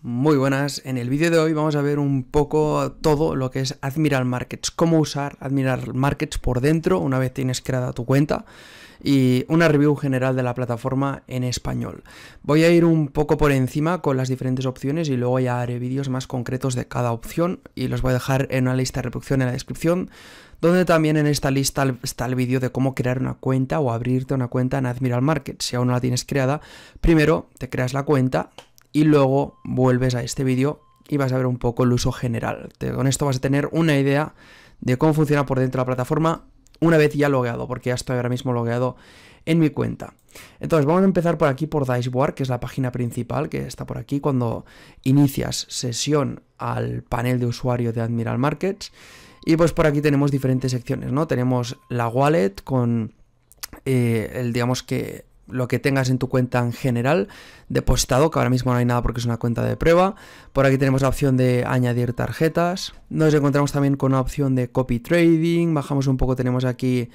Muy buenas, en el vídeo de hoy vamos a ver un poco todo lo que es Admiral Markets, cómo usar Admiral Markets por dentro una vez tienes creada tu cuenta y una review general de la plataforma en español. Voy a ir un poco por encima con las diferentes opciones y luego ya haré vídeos más concretos de cada opción y los voy a dejar en una lista de reproducción en la descripción donde también en esta lista está el vídeo de cómo crear una cuenta o abrirte una cuenta en Admiral Markets. Si aún no la tienes creada, primero te creas la cuenta, y luego vuelves a este vídeo y vas a ver un poco el uso general. con esto vas a tener una idea de cómo funciona por dentro la plataforma una vez ya logueado, porque ya estoy ahora mismo logueado en mi cuenta. Entonces vamos a empezar por aquí por Dashboard, que es la página principal que está por aquí cuando inicias sesión al panel de usuario de Admiral Markets. Y pues por aquí tenemos diferentes secciones, ¿no? Tenemos la wallet con eh, el, digamos que lo que tengas en tu cuenta en general, depositado, que ahora mismo no hay nada porque es una cuenta de prueba. Por aquí tenemos la opción de añadir tarjetas. Nos encontramos también con la opción de copy trading. Bajamos un poco, tenemos aquí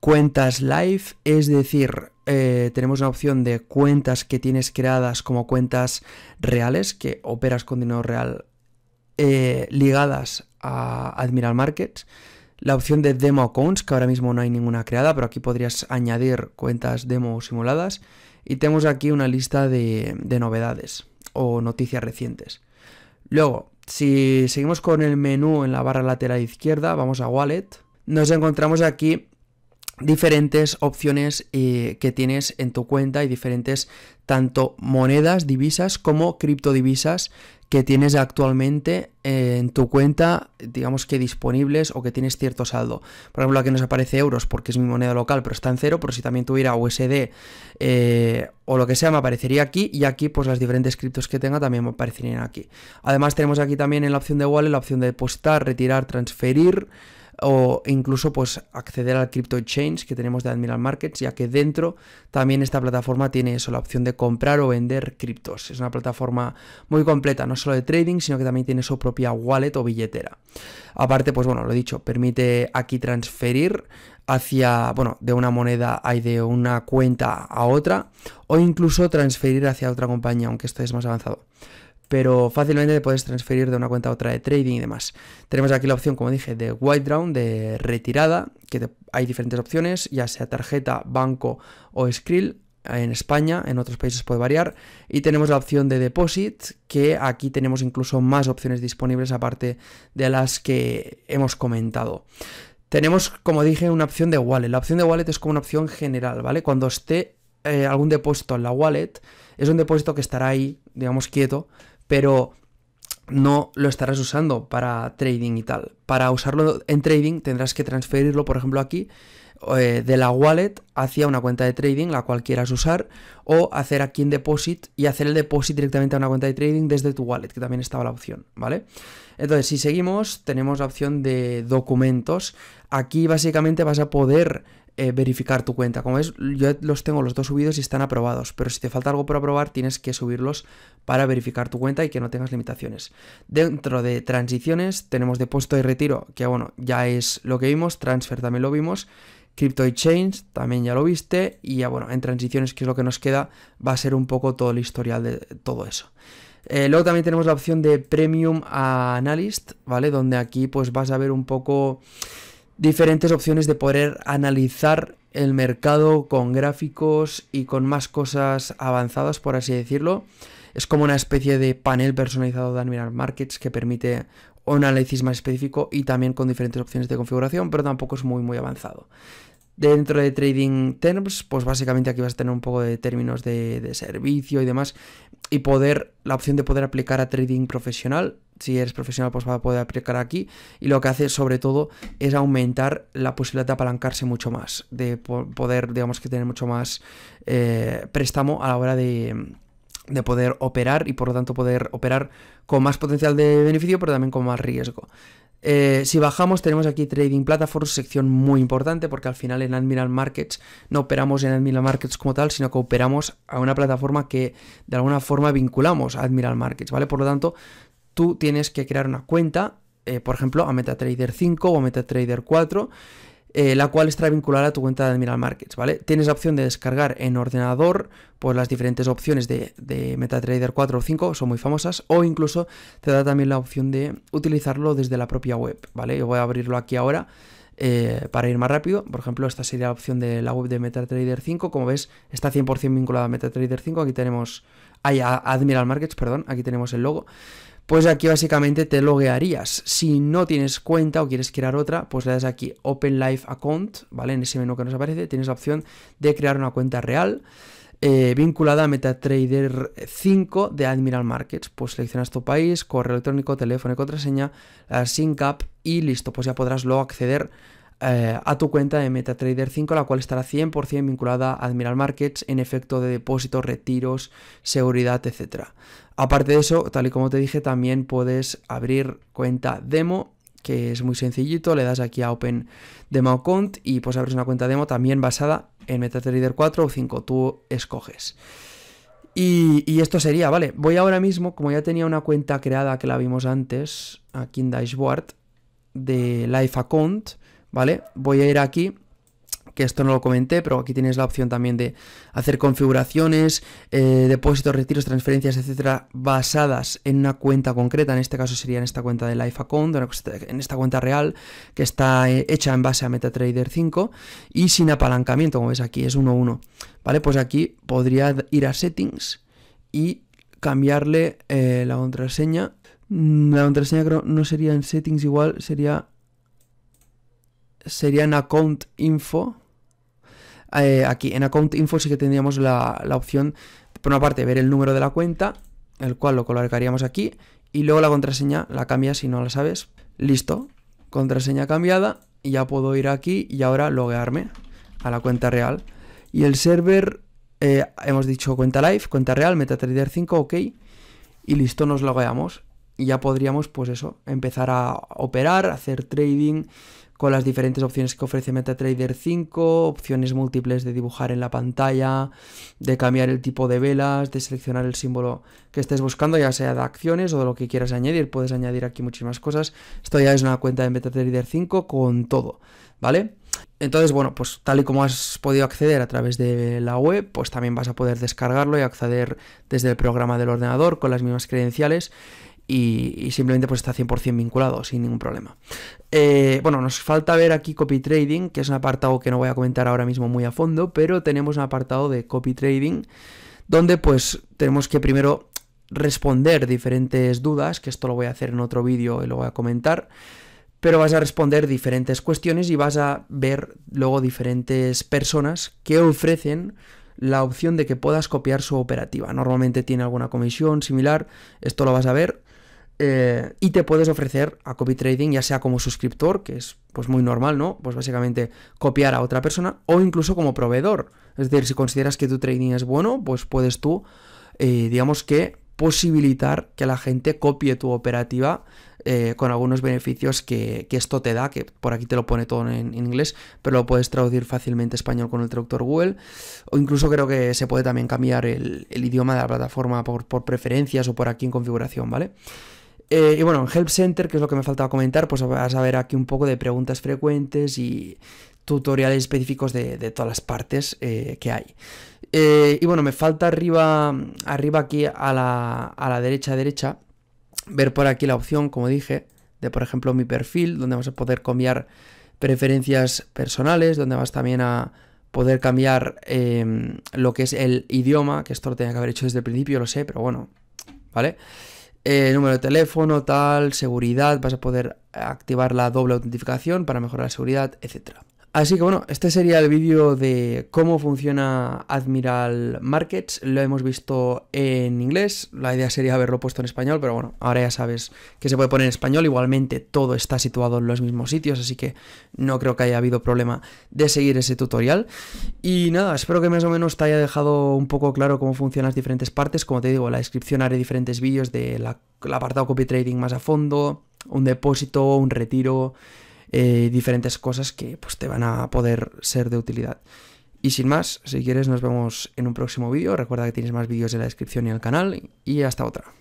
cuentas live, es decir, eh, tenemos una opción de cuentas que tienes creadas como cuentas reales, que operas con dinero real eh, ligadas a Admiral Markets la opción de demo accounts, que ahora mismo no hay ninguna creada, pero aquí podrías añadir cuentas demo simuladas. Y tenemos aquí una lista de, de novedades o noticias recientes. Luego, si seguimos con el menú en la barra lateral izquierda, vamos a Wallet, nos encontramos aquí diferentes opciones eh, que tienes en tu cuenta y diferentes tanto monedas, divisas como criptodivisas que tienes actualmente eh, en tu cuenta, digamos que disponibles o que tienes cierto saldo. Por ejemplo, aquí nos aparece euros porque es mi moneda local, pero está en cero, pero si también tuviera USD eh, o lo que sea, me aparecería aquí y aquí pues las diferentes criptos que tenga también me aparecerían aquí. Además tenemos aquí también en la opción de wallet la opción de depositar, retirar, transferir, o incluso pues acceder al crypto exchange que tenemos de Admiral Markets, ya que dentro también esta plataforma tiene eso, la opción de comprar o vender criptos. Es una plataforma muy completa, no solo de trading, sino que también tiene su propia wallet o billetera. Aparte, pues bueno, lo he dicho, permite aquí transferir hacia, bueno, de una moneda y de una cuenta a otra o incluso transferir hacia otra compañía, aunque esto es más avanzado pero fácilmente te puedes transferir de una cuenta a otra de trading y demás. Tenemos aquí la opción, como dije, de white round, de retirada, que hay diferentes opciones, ya sea tarjeta, banco o Skrill. En España, en otros países puede variar. Y tenemos la opción de deposit, que aquí tenemos incluso más opciones disponibles aparte de las que hemos comentado. Tenemos, como dije, una opción de wallet. La opción de wallet es como una opción general, ¿vale? Cuando esté eh, algún depósito en la wallet, es un depósito que estará ahí, digamos, quieto, pero no lo estarás usando para trading y tal. Para usarlo en trading tendrás que transferirlo, por ejemplo, aquí eh, de la wallet hacia una cuenta de trading, la cual quieras usar, o hacer aquí en deposit y hacer el deposit directamente a una cuenta de trading desde tu wallet, que también estaba la opción, ¿vale? Entonces, si seguimos, tenemos la opción de documentos. Aquí básicamente vas a poder eh, verificar tu cuenta. Como es yo los tengo los dos subidos y están aprobados, pero si te falta algo por aprobar, tienes que subirlos para verificar tu cuenta y que no tengas limitaciones. Dentro de transiciones tenemos depósito y retiro, que bueno, ya es lo que vimos, transfer también lo vimos, Crypto Exchange también ya lo viste y ya bueno, en transiciones, que es lo que nos queda, va a ser un poco todo el historial de todo eso. Eh, luego también tenemos la opción de Premium Analyst, ¿vale? Donde aquí pues vas a ver un poco diferentes opciones de poder analizar el mercado con gráficos y con más cosas avanzadas, por así decirlo. Es como una especie de panel personalizado de Admiral Markets que permite un análisis más específico y también con diferentes opciones de configuración, pero tampoco es muy muy avanzado. Dentro de Trading Terms, pues básicamente aquí vas a tener un poco de términos de, servicio y demás. Y poder, la opción de poder aplicar a trading profesional. Si eres profesional, pues vas a poder aplicar aquí. Y lo que hace sobre todo es aumentar la posibilidad de apalancarse mucho más. De poder, digamos que tener mucho más eh, préstamo a la hora de, de poder operar y por lo tanto poder operar con más potencial de beneficio, pero también con más riesgo. Eh, si bajamos, tenemos aquí Trading Platforms, sección muy importante, porque al final en Admiral Markets no operamos en Admiral Markets como tal, sino que operamos a una plataforma que de alguna forma vinculamos a Admiral Markets, ¿vale? Por lo tanto, tú tienes que crear una cuenta, eh, por ejemplo, a MetaTrader 5 o a MetaTrader 4 eh, la cual estará vinculada a tu cuenta de Admiral Markets, ¿vale? Tienes la opción de descargar en ordenador, pues las diferentes opciones de, MetaTrader 4 o 5 son muy famosas, o incluso te da también la opción de utilizarlo desde la propia web, ¿vale? Yo voy a abrirlo aquí ahora. Eh, para ir más rápido, por ejemplo, esta sería la opción de la web de MetaTrader 5. Como ves, está 100% vinculada a MetaTrader 5. Aquí tenemos, hay Admiral Markets, perdón, aquí tenemos el logo pues aquí básicamente te loguearías. Si no tienes cuenta o quieres crear otra, pues le das aquí Open Life Account, ¿vale? En ese menú que nos aparece tienes la opción de crear una cuenta real. Eh, vinculada a MetaTrader 5 de Admiral Markets. Pues seleccionas tu país, correo electrónico, teléfono y contraseña, la SYNC y listo, pues ya podrás luego acceder eh, a tu cuenta de MetaTrader 5, la cual estará 100% vinculada a Admiral Markets en efecto de depósitos, retiros, seguridad, etc. Aparte de eso, tal y como te dije, también puedes abrir cuenta demo que es muy sencillito, le das aquí a Open Demo Account y pues abres una cuenta demo también basada en MetaTrader 4 o 5, tú escoges. Y, esto sería, vale, voy ahora mismo, como ya tenía una cuenta creada que la vimos antes, aquí en Dashboard, de Life Account, ¿vale? Voy a ir aquí que esto no lo comenté, pero aquí tienes la opción también de hacer configuraciones, eh, depósitos, retiros, transferencias, etcétera, basadas en una cuenta concreta. En este caso sería en esta cuenta de Life Account, en esta cuenta real que está eh, hecha en base a MetaTrader 5 y sin apalancamiento, como ves aquí, es 1-1. ¿Vale? Pues aquí podría ir a Settings y cambiarle eh, la contraseña. Mm, la contraseña creo no sería en Settings igual, sería sería en account info. Eh, aquí en account info sí que tendríamos la, opción, por una parte, ver el número de la cuenta, el cual lo colocaríamos aquí, y luego la contraseña la cambias si no la sabes. Listo, contraseña cambiada, y ya puedo ir aquí y ahora loguearme a la cuenta real. Y el server, eh, hemos dicho cuenta live, cuenta real, MetaTrader 5, ok, y listo, nos logueamos. Y ya podríamos, pues eso, empezar a operar, hacer trading, con las diferentes opciones que ofrece MetaTrader 5, opciones múltiples de dibujar en la pantalla, de cambiar el tipo de velas, de seleccionar el símbolo que estés buscando, ya sea de acciones o de lo que quieras añadir. Puedes añadir aquí muchísimas cosas. Esto ya es una cuenta de MetaTrader 5 con todo, ¿vale? Entonces, bueno, pues tal y como has podido acceder a través de la web, pues también vas a poder descargarlo y acceder desde el programa del ordenador con las mismas credenciales y, simplemente pues está 100% vinculado sin ningún problema. Eh, bueno, nos falta ver aquí copy trading, que es un apartado que no voy a comentar ahora mismo muy a fondo, pero tenemos un apartado de copy trading donde pues tenemos que primero responder diferentes dudas, que esto lo voy a hacer en otro vídeo y lo voy a comentar, pero vas a responder diferentes cuestiones y vas a ver luego diferentes personas que ofrecen la opción de que puedas copiar su operativa. Normalmente tiene alguna comisión similar, esto lo vas a ver eh, y te puedes ofrecer a copy trading, ya sea como suscriptor, que es pues muy normal, ¿no? Pues básicamente copiar a otra persona, o incluso como proveedor. Es decir, si consideras que tu trading es bueno, pues puedes tú, eh, digamos que, posibilitar que la gente copie tu operativa eh, con algunos beneficios que, esto te da, que por aquí te lo pone todo en, inglés, pero lo puedes traducir fácilmente a español con el traductor Google, o incluso creo que se puede también cambiar el, idioma de la plataforma por, preferencias o por aquí en configuración, ¿vale? vale eh, y bueno, en Help Center, que es lo que me faltaba comentar, pues vas a ver aquí un poco de preguntas frecuentes y tutoriales específicos de, todas las partes eh, que hay. Eh, y bueno, me falta arriba, arriba aquí a la, a derecha, derecha, ver por aquí la opción, como dije, de por ejemplo mi perfil, donde vas a poder cambiar preferencias personales, donde vas también a poder cambiar em, lo que es el idioma, que esto lo tenía que haber hecho desde el principio, lo sé, pero bueno, ¿vale? vale eh, número de teléfono, tal, seguridad, vas a poder activar la doble autentificación para mejorar la seguridad, etcétera. Así que bueno, este sería el vídeo de cómo funciona Admiral Markets. Lo hemos visto en inglés. La idea sería haberlo puesto en español, pero bueno, ahora ya sabes que se puede poner en español. Igualmente todo está situado en los mismos sitios, así que no creo que haya habido problema de seguir ese tutorial. Y nada, espero que más o menos te haya dejado un poco claro cómo funcionan las diferentes partes. Como te digo, en la descripción haré diferentes vídeos del de apartado copy trading más a fondo, un depósito, un retiro eh, diferentes cosas que pues, te van a poder ser de utilidad. Y sin más, si quieres nos vemos en un próximo vídeo. Recuerda que tienes más vídeos en la descripción y en el canal. Y hasta otra.